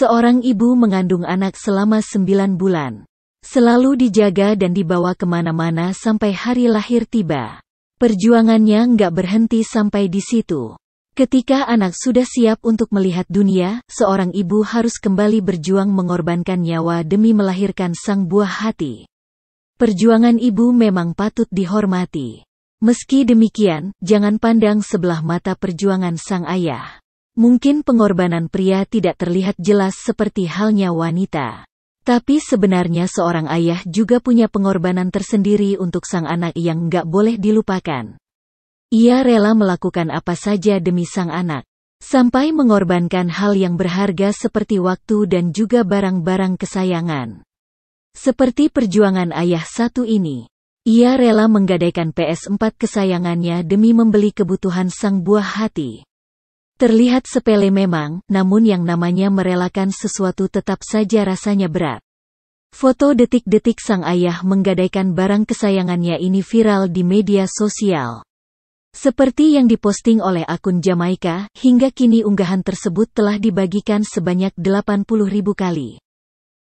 Seorang ibu mengandung anak selama sembilan bulan. Selalu dijaga dan dibawa kemana-mana sampai hari lahir tiba. Perjuangannya nggak berhenti sampai di situ. Ketika anak sudah siap untuk melihat dunia, seorang ibu harus kembali berjuang mengorbankan nyawa demi melahirkan sang buah hati. Perjuangan ibu memang patut dihormati. Meski demikian, jangan pandang sebelah mata perjuangan sang ayah. Mungkin pengorbanan pria tidak terlihat jelas seperti halnya wanita. Tapi sebenarnya seorang ayah juga punya pengorbanan tersendiri untuk sang anak yang nggak boleh dilupakan. Ia rela melakukan apa saja demi sang anak, sampai mengorbankan hal yang berharga seperti waktu dan juga barang-barang kesayangan. Seperti perjuangan ayah satu ini, ia rela menggadaikan PS4 kesayangannya demi membeli kebutuhan sang buah hati. Terlihat sepele memang, namun yang namanya merelakan sesuatu tetap saja rasanya berat. Foto detik-detik sang ayah menggadaikan barang kesayangannya ini viral di media sosial. Seperti yang diposting oleh akun Jamaika, hingga kini unggahan tersebut telah dibagikan sebanyak 80 ribu kali.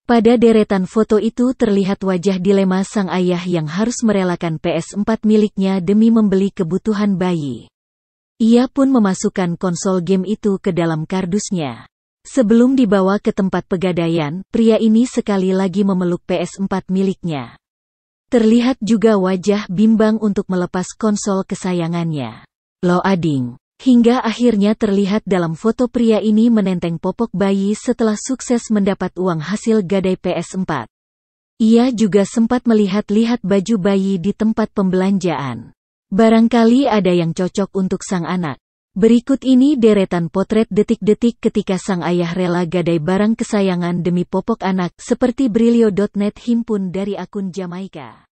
Pada deretan foto itu terlihat wajah dilema sang ayah yang harus merelakan PS4 miliknya demi membeli kebutuhan bayi. Ia pun memasukkan konsol game itu ke dalam kardusnya. Sebelum dibawa ke tempat pegadaian, pria ini sekali lagi memeluk PS4 miliknya. Terlihat juga wajah bimbang untuk melepas konsol kesayangannya. Lo Ading. Hingga akhirnya terlihat dalam foto pria ini menenteng popok bayi setelah sukses mendapat uang hasil gadai PS4. Ia juga sempat melihat-lihat baju bayi di tempat pembelanjaan. Barangkali ada yang cocok untuk sang anak. Berikut ini deretan potret detik-detik ketika sang ayah rela gadai barang kesayangan demi popok anak seperti Brilio.net himpun dari akun Jamaika.